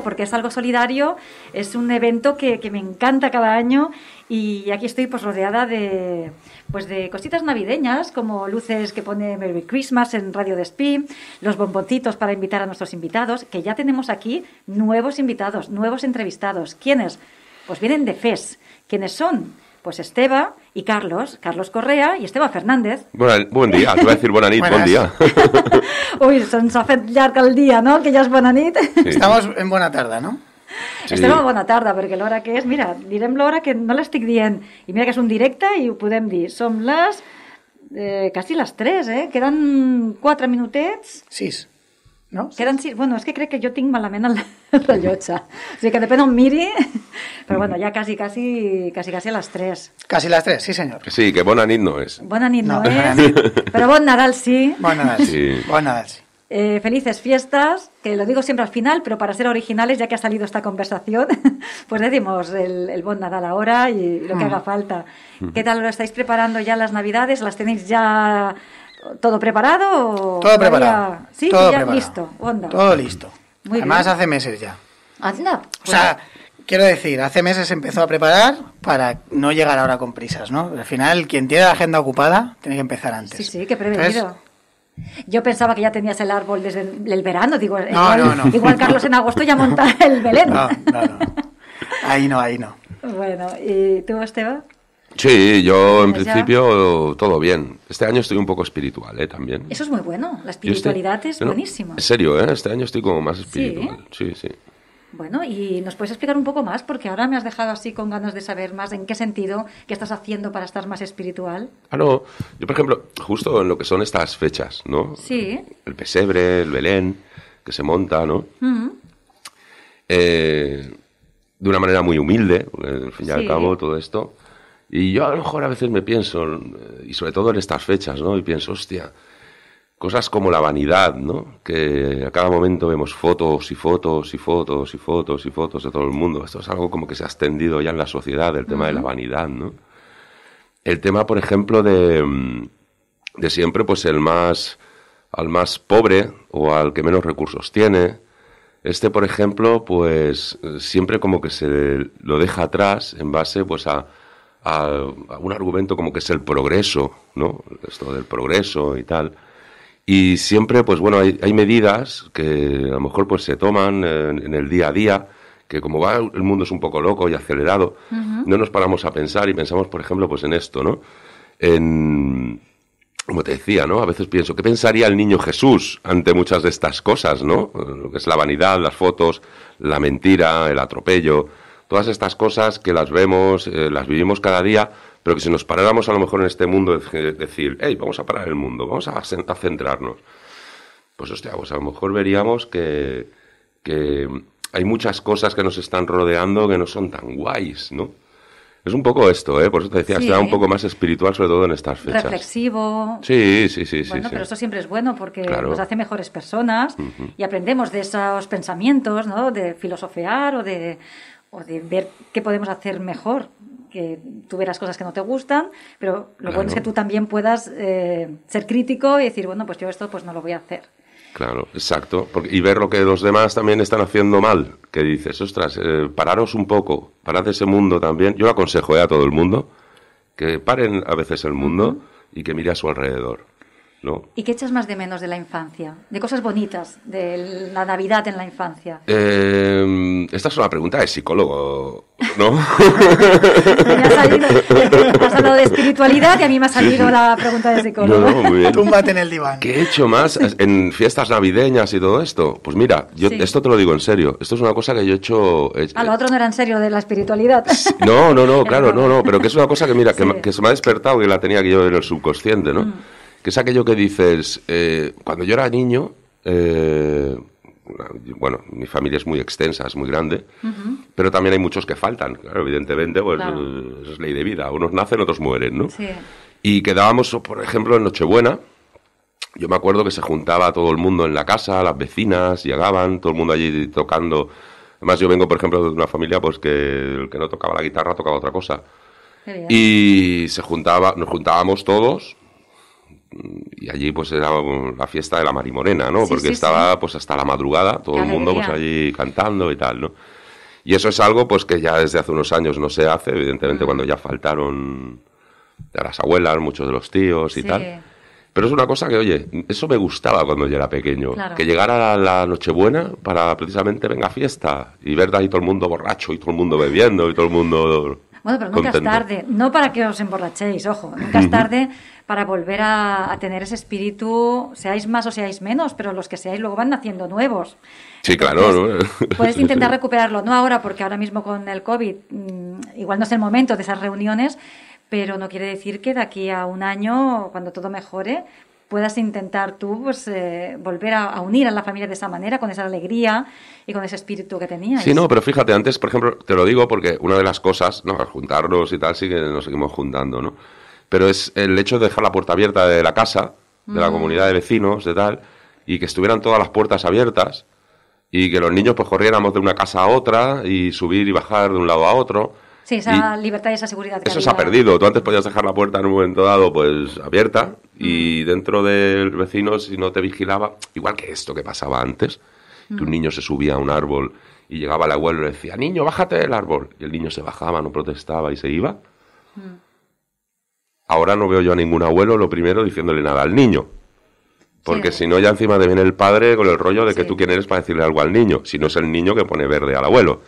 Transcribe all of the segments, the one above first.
porque es algo solidario, es un evento que, me encanta cada año y aquí estoy pues rodeada de, pues, de cositas navideñas como luces que pone Merry Christmas en Radio De Spin los bomboncitos para invitar a nuestros invitados, que ya tenemos aquí nuevos invitados, nuevos entrevistados. ¿Quiénes? Pues vienen de FES. ¿Quiénes son? pues Esteba y Carlos, Carlos Correa y Esteba Fernández. Bona, bon dia, et va dir bona nit, bon dia. Ui, se'ns ha fet llarg el dia, no?, que ja és bona nit. Sí. Estamos en bona tarda, no? Sí. Estem a bona tarda, perquè l'hora que és... Mira, direm l'hora que no l'estic dient. I mira que és un directe i ho podem dir. Som les... Eh, quasi les 3, eh? Queden 4 minutets. 6. no? bueno, es que creo que yo tengo mala mena la rellotge. O que depende em un miri, Pero bueno, ya casi, casi, casi, casi a tres. Casi a las tres, sí señor. Sí, que bona nit no es. Bona nit no, es. Pero Nadal sí. Bon Nadal sí. Bon sí. Eh, felices fiestas, que lo digo siempre al final, pero para ser originales, ya que ha salido esta conversación, pues decimos el, el bon Nadal ahora y lo que haga falta. ¿Qué tal lo estáis preparando ya las Navidades? ¿Las tenéis ya ¿Todo preparado? todo preparado. Sí, todo ya listo. Onda. Todo listo. Además, hace meses ya. Anda. O pues sea, quiero decir, hace meses empezó a preparar para no llegar ahora con prisas, ¿no? Al final, quien tiene la agenda ocupada tiene que empezar antes. Sí, sí, que prevenido. yo pensaba que ya tenías el árbol desde el verano, digo. igual, Carlos en agosto ya monta el Belén. No, no, no. Ahí no, ahí no. Bueno, ¿y tú, Esteban? Sí, yo en principio todo bien. Este año estoy un poco espiritual, ¿eh? También. Eso es muy bueno, la espiritualidad es buenísima. En serio, ¿eh? Este año estoy como más espiritual. Sí, sí. Bueno, y nos puedes explicar un poco más, porque ahora me has dejado así con ganas de saber más en qué sentido, qué estás haciendo para estar más espiritual. Ah, no, yo por ejemplo, justo en lo que son estas fechas, ¿no? Sí. El pesebre, el Belén, que se monta, ¿no? Mm. Eh, de una manera muy humilde, porque al fin y al cabo todo esto y yo a lo mejor a veces me pienso, eh, y sobre todo en estas fechas, ¿no? Y pienso, hostia, cosas como la vanidad, ¿no? Que a cada momento vemos fotos y fotos y fotos y fotos y fotos de todo el mundo. Esto es algo como que se ha extendido ya en la sociedad, el tema de la vanidad, ¿no? El tema, por ejemplo, de, mm, de siempre, pues el más, al más pobre o al que menos recursos tiene. Este, por ejemplo, pues eh, siempre como que se lo deja atrás en base, pues a a, un argumento como que es el progreso, ¿no? Esto del progreso y tal. Y siempre, pues bueno, hay, medidas que a lo mejor pues se toman en, el día a día, que como va el mundo es un poco loco y acelerado, no nos paramos a pensar y pensamos, por ejemplo, pues en esto, ¿no? En, como te decía, ¿no? A veces pienso, ¿qué pensaría el niño Jesús ante muchas de estas cosas, ¿no? Lo que es la vanidad, las fotos, la mentira, el atropello, todas estas cosas que las vemos, eh, las vivimos cada día, pero que si nos paráramos a lo mejor en este mundo, de decir, hey, vamos a parar el mundo, vamos a, centrarnos. Pues hostia, pues a lo mejor veríamos que, hay muchas cosas que nos están rodeando que no son tan guays, ¿no? Es un poco esto, ¿eh? Por eso te decía, será un poco más espiritual, sobre todo en estas fechas. Reflexivo. Sí, sí, sí. Bueno, pero esto siempre es bueno porque nos hace mejores personas y aprendemos de esos pensamientos, ¿no? De filosofear o de, o de ver qué podemos hacer mejor, que tú verás cosas que no te gustan, pero lo bueno es que tú también puedas eh, ser crítico y decir, bueno, pues yo esto pues no lo voy a hacer. Claro, exacto. y ver lo que los demás también están haciendo mal, que dices, ostras, eh, pararos un poco, parad ese mundo también. Yo lo aconsejo eh, a todo el mundo, que paren a veces el mundo y que mire a su alrededor ¿Y qué echas más de menos de la infancia? De cosas bonitas, de la Navidad en la infancia. Eh, esta es una pregunta de psicólogo, ¿no? me ha salido, has hablado de espiritualidad y a mí me ha salido la pregunta de psicólogo. No, bien. en el diván. ¿Qué he hecho más en fiestas navideñas y todo esto? Pues mira, yo esto te lo digo en serio. Esto es una cosa que yo he hecho... Eh, a ah, lo otro no era en serio, de la espiritualidad. No, no, no, claro, no, no. Pero que es una cosa que mira, que, se me ha despertado que la tenía que yo en el subconsciente, ¿no? Mm que es aquello que dices, eh, cuando yo era niño, eh, bueno, mi familia es muy extensa, es muy grande, pero también hay muchos que faltan, claro, evidentemente, pues es ley de vida, unos nacen, otros mueren, ¿no? Sí. Y quedábamos, por ejemplo, en Nochebuena, yo me acuerdo que se juntaba todo el mundo en la casa, las vecinas llegaban, todo el mundo allí tocando. Además, yo vengo, por ejemplo, de una familia pues que el que no tocaba la guitarra tocaba otra cosa. Y se juntaba, nos juntábamos todos, y allí pues era la fiesta de la Marimorena, ¿no? Porque estaba pues hasta la madrugada todo el mundo pues allí cantando y tal, ¿no? Y eso es algo pues que ya desde hace unos años no se hace, evidentemente cuando ya faltaron a las abuelas, muchos de los tíos y tal. Pero es una cosa que, oye, eso me gustaba cuando yo era pequeño. Que llegara la Nochebuena para precisamente venga fiesta y ver de ahí todo el mundo borracho y todo el mundo bebiendo y todo el mundo bueno, pero nunca es tarde, no para que os emborrachéis, ojo, nunca es tarde para volver a, tener ese espíritu, seáis más o seáis menos, pero los que seáis luego van naciendo nuevos. Sí, claro. puedes intentar recuperarlo, no ahora, porque ahora mismo con el COVID mm, igual no es el momento de esas reuniones, pero no quiere decir que de aquí a un año, cuando todo mejore, puedas intentar tú pues, eh, volver a, unir a la familia de esa manera, con esa alegría y con ese espíritu que tenías. Sí, no, pero fíjate, antes, por ejemplo, te lo digo porque una de las cosas, ¿no? juntarnos y tal, sí que nos seguimos juntando, ¿no? Pero es el hecho de dejar la puerta abierta de la casa, de la mm. comunidad de vecinos, de tal, y que estuvieran todas las puertas abiertas y que los niños pues corriéramos de una casa a otra y subir y bajar de un lado a otro. Sí, esa libertad y esa seguridad. eso se ha perdido. Tú antes podías dejar la puerta en un momento dado pues abierta y dentro del vecino, si no te vigilaba, igual que esto que pasaba antes, que un mm. niño se subía a un árbol y llegaba el abuelo y le decía, niño, bájate del árbol. Y el niño se bajaba, no protestaba y se iba. Mm. Ahora no veo yo a ningún abuelo lo primero diciéndole nada al niño. Porque si no, ya encima te viene el padre con el rollo de que tú quién eres para decirle algo al niño, si no es el niño que pone verde al abuelo.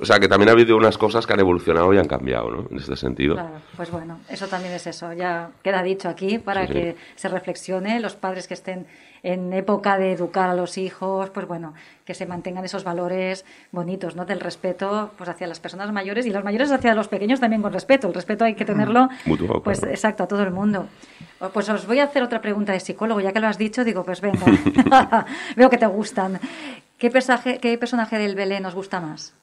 O sea, que también ha habido unas cosas que han evolucionado y han cambiado, ¿no? En este sentido. Claro, pues bueno, eso también es eso. Ya queda dicho aquí para que se reflexione los padres que estén en época de educar a los hijos, pues bueno, que se mantengan esos valores bonitos, ¿no? Del respeto, pues hacia las personas mayores y los mayores hacia los pequeños también con respeto. El respeto hay que mm, tenerlo, pues exacto, a todo el mundo. Oh, pues os voy a hacer otra pregunta de psicólogo, ya que lo has dicho, digo, pues venga, veo que te gustan. ¿Qué personaje, qué personaje del Belén nos gusta más?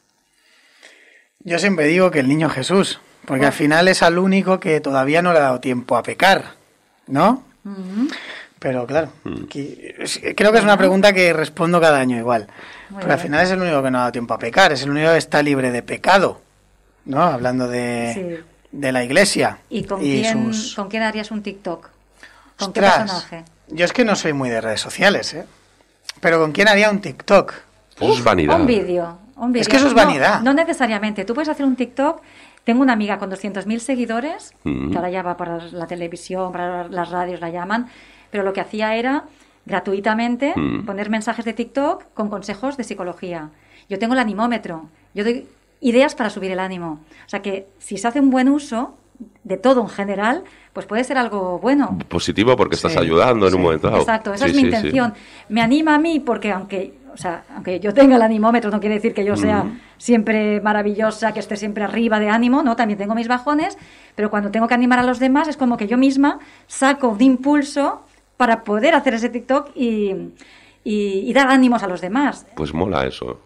Yo siempre digo que el niño Jesús, porque al final es al único que todavía no le ha dado tiempo a pecar, ¿no? Pero claro, mm. creo que es una pregunta que respondo cada año igual. pero al final es el único que no ha dado tiempo a pecar, es el único que está libre de pecado, ¿no? Hablando de, la iglesia. ¿Y, con, quién, harías un TikTok? ¿Con qué personaje? Yo es que no soy muy de redes sociales, ¿eh? Pero ¿con quién haría un TikTok? Pues vanidad. Un vídeo es que eso es vanidad. No, necesariamente. Tú puedes hacer un TikTok. Tengo una amiga con 200.000 seguidores, que ahora ya va para la televisión, para las radios la llaman, pero lo que hacía era gratuitamente poner mensajes de TikTok con consejos de psicología. Yo tengo el animómetro, yo doy ideas para subir el ánimo. O sea que si se hace un buen uso de todo en general, pues puede ser algo bueno. Positivo porque estás ayudando en un momento dado. Exacto, esa es mi intención. Me anima a mí porque aunque o sea, aunque yo tenga el animómetro, no quiere decir que yo sea siempre maravillosa, que esté siempre arriba de ánimo, ¿no? También tengo mis bajones, pero cuando tengo que animar a los demás es como que yo misma saco de impulso para poder hacer ese TikTok y, dar ánimos a los demás. Pues mola eso.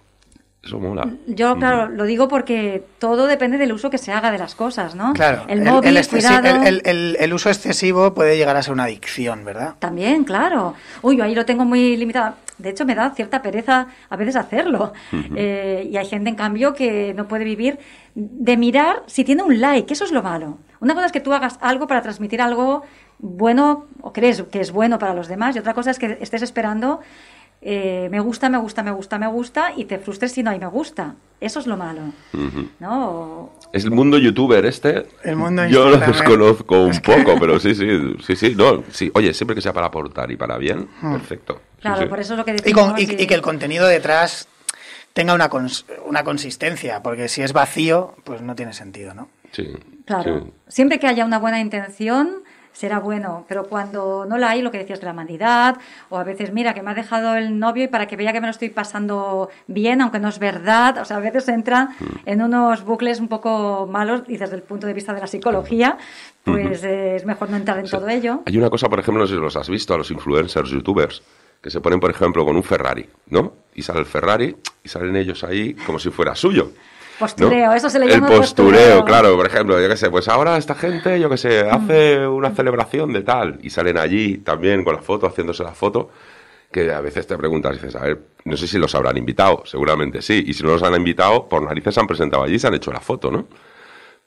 Eso mola. Yo, claro, lo digo porque todo depende del uso que se haga de las cosas, ¿no? Claro, el, móvil, el, el uso excesivo puede llegar a ser una adicción, ¿verdad? También, claro. Uy, yo ahí lo tengo muy limitado. De hecho, me da cierta pereza a veces hacerlo. Eh, y hay gente, en cambio, que no puede vivir de mirar si tiene un like. Eso es lo malo. Una cosa es que tú hagas algo para transmitir algo bueno o crees que es bueno para los demás. Y otra cosa es que estés esperando eh, me gusta, me gusta, me gusta, me gusta y te frustres si no hay me gusta. Eso es lo malo. ¿Es el mundo youtuber este? Yo lo desconozco un poco, pero sí, sí, sí, sí, no, sí. Oye, siempre que sea para aportar y para bien, hmm. perfecto. Claro, por eso es lo que decimos. Y, que... el contenido detrás tenga una, consistencia, porque si es vacío, pues no tiene sentido, ¿no? Sí. Claro. Siempre que haya una buena intención, será bueno, pero cuando no la hay, lo que decías de la humanidad, o a veces, mira, que me ha dejado el novio y para que vea que me lo estoy pasando bien, aunque no es verdad, o sea, a veces entra mm. en unos bucles un poco malos y desde el punto de vista de la psicología, pues es mejor no entrar en todo ello. Hay una cosa, por ejemplo, no sé si los has visto, a los influencers, youtubers, que se ponen, por ejemplo, con un Ferrari, ¿no? Y sale el Ferrari y salen ellos ahí como si fuera suyo. Postureo, eso se le llama. El postureo, claro, por ejemplo, yo qué sé, pues ahora esta gente, yo qué sé, mm. hace una celebración de tal y salen allí también con la foto, haciéndose la foto, que a veces te preguntas, dices, a ver, no sé si los habrán invitado, seguramente sí, y si no los han invitado, por narices se han presentado allí y se han hecho la foto, ¿no?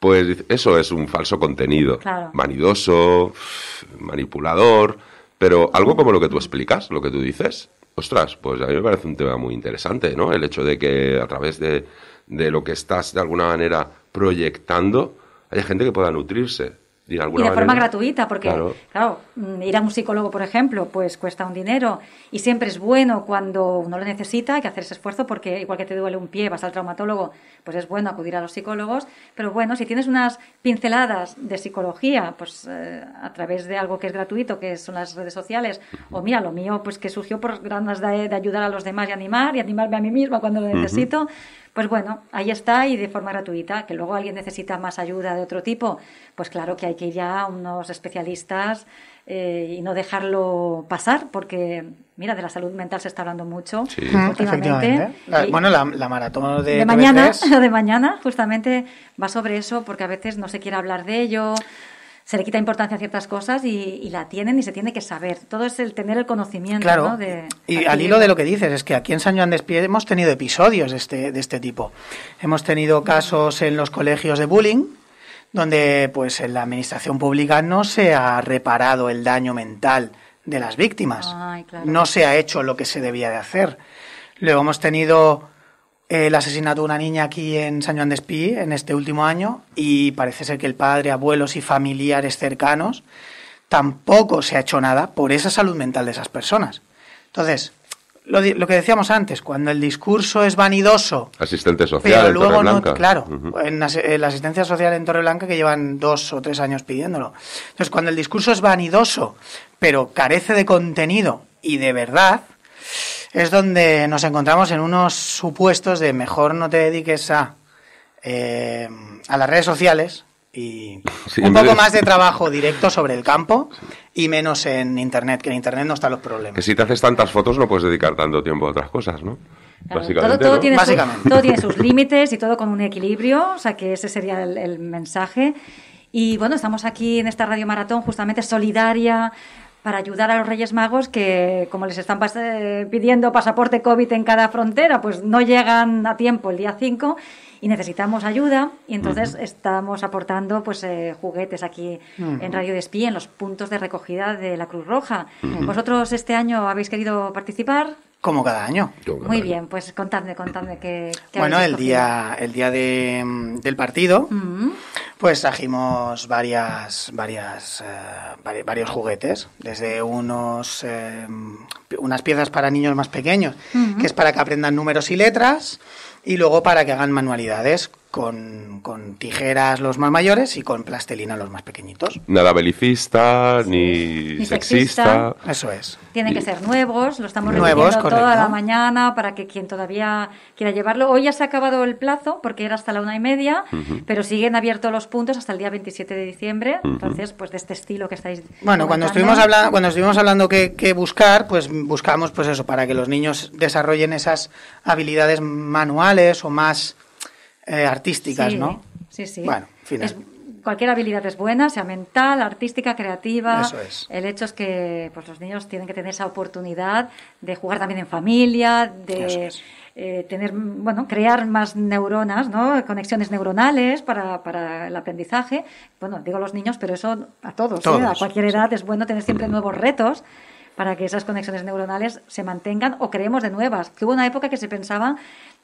Pues eso es un falso contenido, claro. vanidoso, manipulador pero algo como lo que tú explicas, lo que tú dices, ostras, pues a mí me parece un tema muy interesante, ¿no? El hecho de que a través de, de lo que estás de alguna manera proyectando, haya gente que pueda nutrirse de, y de forma gratuita, porque, claro. Mm, ir a un psicólogo, por ejemplo, pues cuesta un dinero y siempre es bueno cuando uno lo necesita, hay que hacer ese esfuerzo porque igual que te duele un pie, vas al traumatólogo, pues es bueno acudir a los psicólogos, pero bueno, si tienes unas pinceladas de psicología, pues eh, a través de algo que es gratuito, que son las redes sociales, o mira, lo mío, pues que surgió por ganas de, de, ayudar a los demás y animar, y animarme a mí misma cuando lo necesito, pues bueno, ahí está y de forma gratuita. Que luego alguien necesita más ayuda de otro tipo, pues claro que hay que ir ya a unos especialistas eh, y no dejarlo pasar, porque mira, de la salud mental se está hablando mucho sí. últimamente. Eh, bueno, la, la, maratón de, de mañana, de mañana, justamente va sobre eso, porque a veces no se quiere hablar de ello se le quita importancia a ciertas cosas y, la tienen y se tiene que saber. Todo es el tener el conocimiento. Claro. ¿no? y al hilo de lo que dices, es que aquí en San Juan de hemos tenido episodios de este, de este tipo. Hemos tenido casos en los colegios de bullying, donde pues en la administración pública no se ha reparado el daño mental de las víctimas. No se ha hecho lo que se debía de hacer. Luego hemos tenido el asesinato de una niña aquí en San Juan de en este último año y parece ser que el padre, abuelos y familiares cercanos tampoco se ha hecho nada por esa salud mental de esas personas. Entonces, lo, que decíamos antes, cuando el discurso es vanidoso... Asistente social pero luego No, claro, en, la asistencia social en Torreblanca que llevan dos o tres años pidiéndolo. Entonces, cuando el discurso es vanidoso, pero carece de contenido y de verdad, es donde nos encontramos en unos supuestos de mejor no te dediques a, eh, a las redes sociales y un poco más de trabajo directo sobre el campo y menos en Internet, que en Internet no están los problemas. Que si te haces tantas fotos no puedes dedicar tanto tiempo a otras cosas, ¿no? Básicamente, todo, Tiene sus límites y todo con un equilibrio, o sea que ese sería el mensaje. Y bueno, estamos aquí en esta radio maratón justamente solidaria para ayudar a los Reyes Magos que, como les están eh, pidiendo pasaporte COVID en cada frontera, pues no llegan a tiempo el día 5 y necesitamos ayuda y entonces estamos aportando pues eh, juguetes aquí en Radio Despí en los puntos de recogida de la Cruz Roja. ¿Vosotros este año habéis querido participar? Como cada año. Muy bien, pues contadme, contadme qué, Bueno, el día, el día de, del partido pues trajimos varias, varias, eh, varios juguetes, desde unos, em, unas piezas para niños más pequeños, que es para que aprendan números y letras, y luego para que hagan manualidades, con, tijeras los más mayores y con plastelina los más pequeñitos. Nada belicista ni, sexista. Eso es. Tienen que ser nuevos, lo estamos revisando toda la mañana para que quien todavía quiera llevarlo. Hoy ya se ha acabado el plazo porque era hasta la una y media, pero siguen abiertos los puntos hasta el día 27 de diciembre. Entonces, pues de este estilo que estáis. Bueno, cuando estuvimos hablando, cuando estuvimos hablando que, buscar, pues buscamos, pues eso, para que los niños desarrollen esas habilidades manuales o más eh, artísticas, ¿no? Sí, sí. Bueno, cualquier habilidad es buena, sea mental, artística, creativa. Eso es. El hecho es que pues, los niños tienen que tener esa oportunidad de jugar también en familia, de eh, tener, bueno, crear más neuronas, ¿no? conexiones neuronales para, para, el aprendizaje. Bueno, digo los niños, pero eso a todos, ¿eh? a cualquier edad es bueno tener siempre nuevos retos para que esas conexiones neuronales se mantengan o creemos de nuevas. hubo una época que se pensaba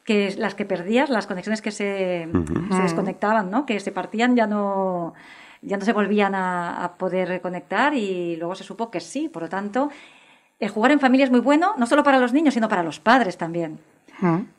que las que perdías, las conexiones que se, mm. desconectaban, ¿no? que se partían, ya no, ya no se volvían a, a poder reconectar y luego se supo que sí. Por lo tanto, el jugar en familia es muy bueno, no solo para los niños, sino para los padres también.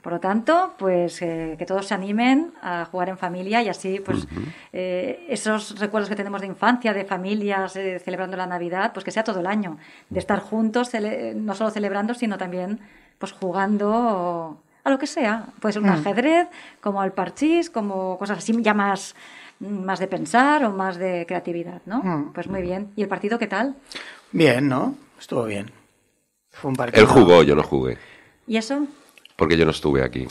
Por lo tanto, pues eh, que todos se animen a jugar en familia y así, pues eh, esos recuerdos que tenemos de infancia, de familias eh, celebrando la Navidad, pues que sea todo el año, de estar juntos, no solo celebrando, sino también pues jugando a lo que sea. Puede ser un mm. ajedrez, como al parchís, como cosas así ya más más de pensar o más de creatividad, ¿no? Mm. Pues muy bien. ¿Y el partido qué tal? Bien, ¿no? Estuvo bien. Fue un partido. Él jugó, yo lo jugué. ¿Y eso? porque yo no estuve aquí.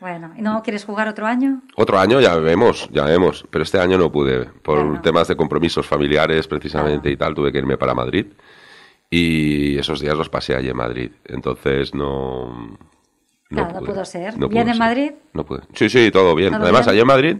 Bueno, ¿y no quieres jugar otro año? Otro año ya vemos, ya vemos, pero este año no pude, por temas de compromisos familiares precisamente y tal, tuve que irme para Madrid y esos días los pasé allí en Madrid, entonces no... No, no pudo ser. No ¿Bien en Madrid? No pude. Sí, sí, todo bien. Además, allí en Madrid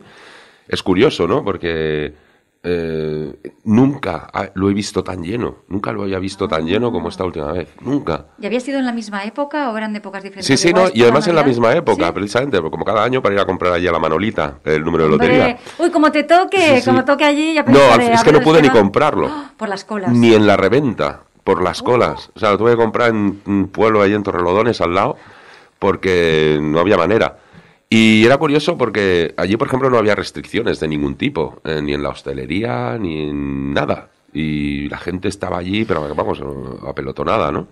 es curioso, ¿no? Porque eh, nunca lo he visto tan lleno, nunca lo había visto tan lleno como esta última vez, nunca. ¿Y había sido en la misma época o eran de épocas diferentes? Sí, sí, y además en la misma época, precisamente, como cada año para ir a comprar allí a la Manolita el número de lotería. Uy, como te toque, como toque allí, ya No, es que no pude ni comprarlo. Por las colas. Ni en la reventa, por las oh. colas. O sea, lo tuve que comprar en un pueblo ahí en Torrelodones al lado porque no había manera. Y era curioso porque allí, por ejemplo, no había restricciones de ningún tipo, eh, ni en la hostelería, ni en nada. Y la gente estaba allí, pero vamos, a pelotonada ¿no?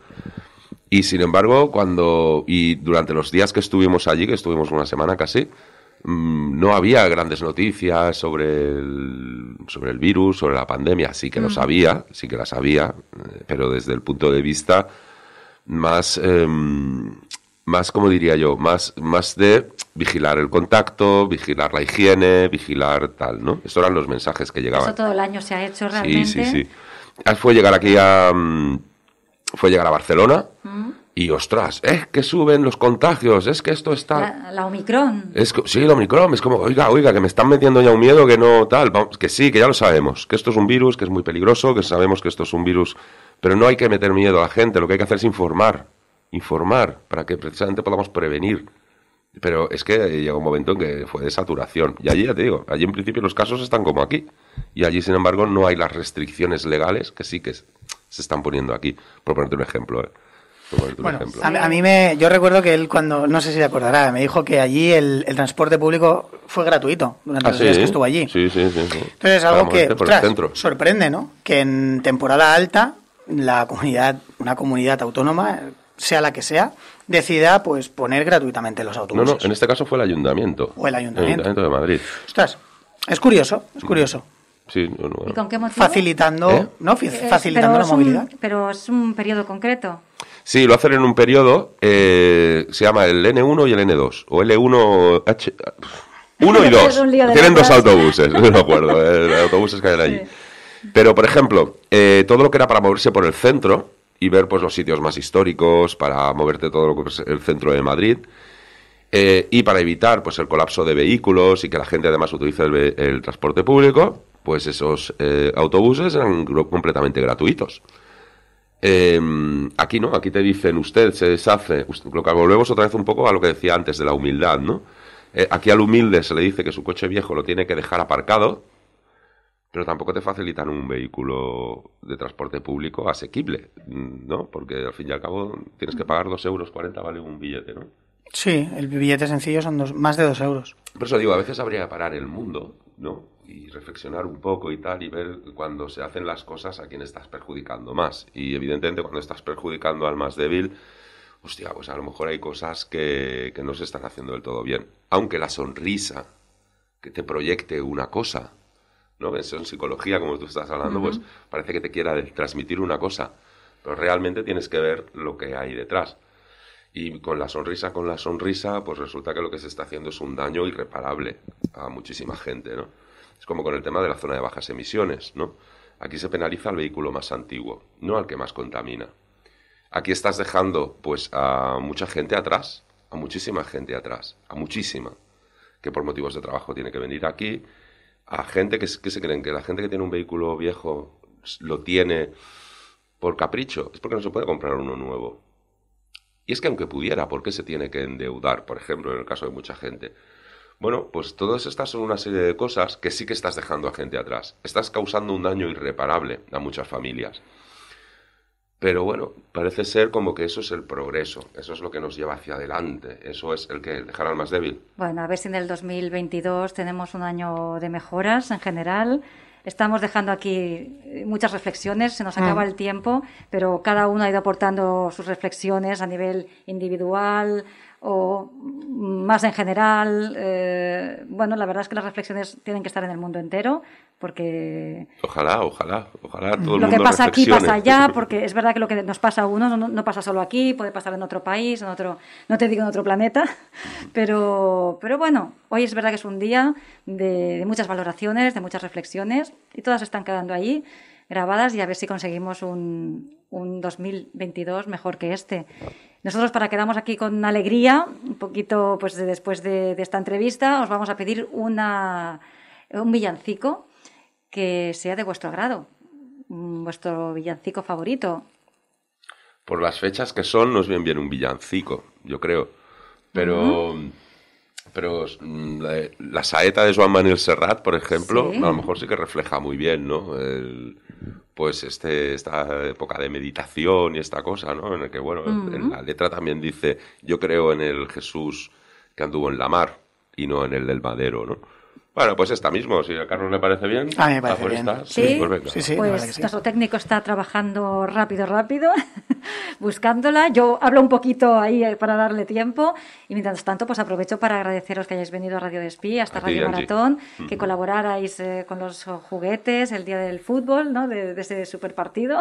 Y sin embargo, cuando. Y durante los días que estuvimos allí, que estuvimos una semana casi, mm, no había grandes noticias sobre el, sobre el virus, sobre la pandemia. Sí que lo mm. sabía, sí que la sabía eh, pero desde el punto de vista más. Em, más, como diría yo, más, más de vigilar el contacto, vigilar la higiene, vigilar tal, ¿no? Estos eran los mensajes que llegaban. Eso todo el año se ha hecho realmente. Sí, sí, sí. Ah, fue llegar aquí a... Mm, fue llegar a Barcelona mm. y, ostras, es que suben los contagios, es que esto está... La, Omicron. Es sí, la Omicron, es como, oiga, oiga, que me están metiendo ya un miedo que no tal, que sí, que ya lo sabemos, que esto es un virus, que es muy peligroso, que sabemos que esto es un virus, pero no hay que meter miedo a la gente, lo que hay que hacer es informar, informar, para que precisamente podamos prevenir pero es que eh, llegó un momento en que fue de saturación. Y allí, ya te digo, allí en principio los casos están como aquí. Y allí, sin embargo, no hay las restricciones legales que sí que se están poniendo aquí. Por ponerte un ejemplo, eh. Bueno, a, mí me, yo recuerdo que él cuando, no sé si le acordará, me dijo que allí el, transporte público fue gratuito durante ah, los días que estuvo allí. Sí, sí, sí. Entonces es algo que este sorprende, ¿no? Que en temporada alta la comunidad, una comunidad autónoma sea la que sea, decida pues poner gratuitamente los autobuses. No, no, en este caso fue el ayuntamiento. O el ayuntamiento. El ayuntamiento de Madrid. Ostras, es curioso, es curioso. Sí, ¿Y con qué motivo? Facilitando, ¿Eh? ¿no? Eh, facilitando la movilidad. pero es un periodo concreto. Sí, lo hacen en un periodo, eh, se llama el N1 y el N2, o L1H... Uno y dos. Tienen dos autobuses, no me acuerdo, autobuses que allí. Pero, por ejemplo, todo lo que era para moverse por el centro, y ver pues los sitios más históricos para moverte todo lo que es el centro de Madrid eh, y para evitar pues el colapso de vehículos y que la gente además utilice el, transporte público pues esos eh, autobuses eran completamente gratuitos em, aquí no aquí te dicen usted se deshace lo que volvemos otra vez un poco a lo que decía antes de la humildad no eh, aquí al humilde se le dice que su coche viejo lo tiene que dejar aparcado pero tampoco te facilitan un vehículo de transporte público asequible, ¿no? Porque al fin y al cabo tienes que pagar 2,40 euros vale un billete, ¿no? Sí, el billete sencillo son dos, más de 2 euros. Por eso digo, a veces habría que parar el mundo, ¿no? Y reflexionar un poco y tal, y ver cuando se hacen las cosas a quién estás perjudicando más. Y evidentemente cuando estás perjudicando al más débil, hostia, pues a lo mejor hay cosas que no se están haciendo del todo bien. Aunque la sonrisa que te proyecte una cosa, ¿no? en psicología, como tú estás hablando, pues parece que te quiera transmitir una cosa, pero realmente tienes que ver lo que hay detrás. Y con la sonrisa, con la sonrisa, pues resulta que lo que se está haciendo es un daño irreparable a muchísima gente, ¿no? Es como con el tema de la zona de bajas emisiones, ¿no? Aquí se penaliza al vehículo más antiguo, no al que más contamina. Aquí estás dejando, pues, a mucha gente atrás, a muchísima gente atrás, a muchísima, que por motivos de trabajo tiene que venir aquí, a gente que, se creen que la gente que tiene un vehículo viejo lo tiene por capricho, es porque no se puede comprar uno nuevo. Y es que aunque pudiera, ¿por qué se tiene que endeudar, por ejemplo, en el caso de mucha gente? Bueno, pues todas estas son una serie de cosas que sí que estás dejando a gente atrás. Estás causando un daño irreparable a muchas familias. Pero bueno, parece ser como que eso es el progreso, eso es lo que nos lleva hacia adelante, eso es el que dejará al más débil. Bueno, a ver si en el 2022 tenemos un año de mejoras en general. Estamos dejando aquí muchas reflexiones, se nos acaba mm. el tiempo, pero cada uno ha ido aportando sus reflexiones a nivel individual, o más en general. Eh, bueno, la verdad es que las reflexiones tienen que estar en el mundo entero porque... Ojalá, ojalá, ojalá todo el Lo que pasa aquí pasa allá, porque es verdad que lo que nos pasa a uno no, pasa solo aquí, puede pasar en otro país, en otro, no te digo en otro planeta, pero, pero bueno, hoy es verdad que es un día de, de muchas valoraciones, de muchas reflexiones y todas están quedando ahí grabadas y a ver si conseguimos un, un 2022 mejor que este. Nosotros, para quedarnos aquí con alegría, un poquito pues, después de, esta entrevista, os vamos a pedir una, un villancico que sea de vuestro agrado, mm, vuestro villancico favorito. Por las fechas que son, nos viene bien un villancico, yo creo. Pero pero mm, la, saeta de Juan Manuel Serrat, por ejemplo, a lo mejor sí que refleja muy bien, ¿no? pues este, esta época de meditación y esta cosa, ¿no? En el que, bueno, en la letra también dice, yo creo en el Jesús que anduvo en la mar y no en el del madero, ¿no? Bueno, pues esta mismo, si a Carlos le parece bien. A mí me parece bien. sí, pues nuestro técnico está trabajando rápido, rápido buscándola. Yo hablo un poquito ahí eh, para darle tiempo y mientras tanto pues aprovecho para agradeceros que hayáis venido a Radio Despí, hasta Radio Maratón, que colaborarais eh, con los juguetes el día del fútbol, ¿no? de, ese super partido.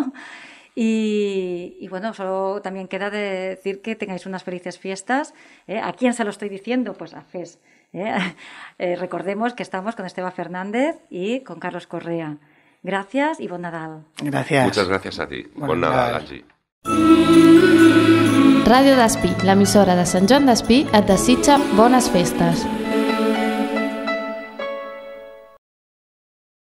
Y, bueno, solo también queda decir que tengáis unas felices fiestas. ¿eh? ¿A quién se lo estoy diciendo? Pues a FES. recordemos que estamos con Esteban Fernández y con Carlos Correa. Gracias y buen Nadal. Gracias. Muchas gracias a ti. Buen, Nadal, Ràdio d'Espí, l'emissora de Sant Joan d'Espí, et desitja bones festes.